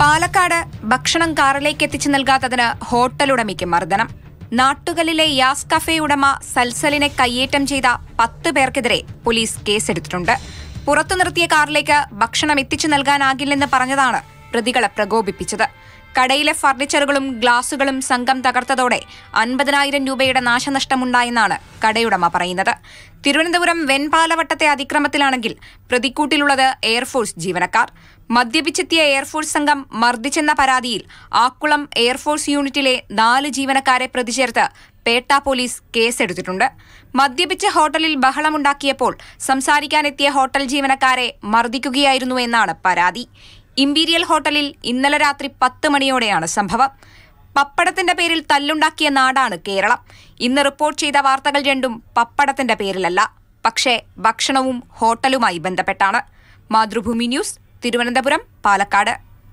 പാലക്കാട് ഭക്ഷണം കാറിലേക്ക് എത്തിച്ചു നൽകാത്തതിന് ഹോട്ടലുടമയ്ക്ക് മർദ്ദനം നാട്ടുകലിലെ യാസ് കഫേ ഉടമ സൽസലിനെ കയ്യേറ്റം ചെയ്ത പത്ത് പേർക്കെതിരെ പോലീസ് കേസെടുത്തിട്ടുണ്ട് പുറത്തു നിർത്തിയ കാറിലേക്ക് ഭക്ഷണം എത്തിച്ചു നൽകാനാകില്ലെന്ന് പറഞ്ഞതാണ് പ്രതികളെ പ്രകോപിപ്പിച്ചത് കടയിലെ ഫർണിച്ചറുകളും ഗ്ലാസുകളും സംഘം തകർത്തതോടെ അൻപതിനായിരം രൂപയുടെ നാശനഷ്ടമുണ്ടായെന്നാണ് കടയുടമ പറയുന്നത് തിരുവനന്തപുരം വെൺപാലവട്ടത്തെ അതിക്രമത്തിലാണെങ്കിൽ പ്രതിക്കൂട്ടിലുള്ളത് എയർഫോഴ്സ് ജീവനക്കാർ മദ്യപിച്ചെത്തിയ എയർഫോഴ്സ് സംഘം മർദ്ദിച്ചെന്ന പരാതിയിൽ ആക്കുളം എയർഫോഴ്സ് യൂണിറ്റിലെ നാല് ജീവനക്കാരെ പ്രതിചേർത്ത് പേട്ട പോലീസ് കേസെടുത്തിട്ടുണ്ട് മദ്യപിച്ച ഹോട്ടലിൽ ബഹളമുണ്ടാക്കിയപ്പോൾ സംസാരിക്കാനെത്തിയ ഹോട്ടൽ ജീവനക്കാരെ മർദ്ദിക്കുകയായിരുന്നു എന്നാണ് പരാതി ഇംപീരിയൽ ഹോട്ടലിൽ ഇന്നലെ രാത്രി പത്ത് മണിയോടെയാണ് സംഭവം പപ്പടത്തിന്റെ പേരിൽ തല്ലുണ്ടാക്കിയ നാടാണ് കേരളം ഇന്ന് റിപ്പോർട്ട് ചെയ്ത വാർത്തകൾ രണ്ടും പപ്പടത്തിന്റെ പേരിലല്ല പക്ഷേ ഭക്ഷണവും ഹോട്ടലുമായി ബന്ധപ്പെട്ടാണ് മാതൃഭൂമി ന്യൂസ് തിരുവനന്തപുരം പാലക്കാട്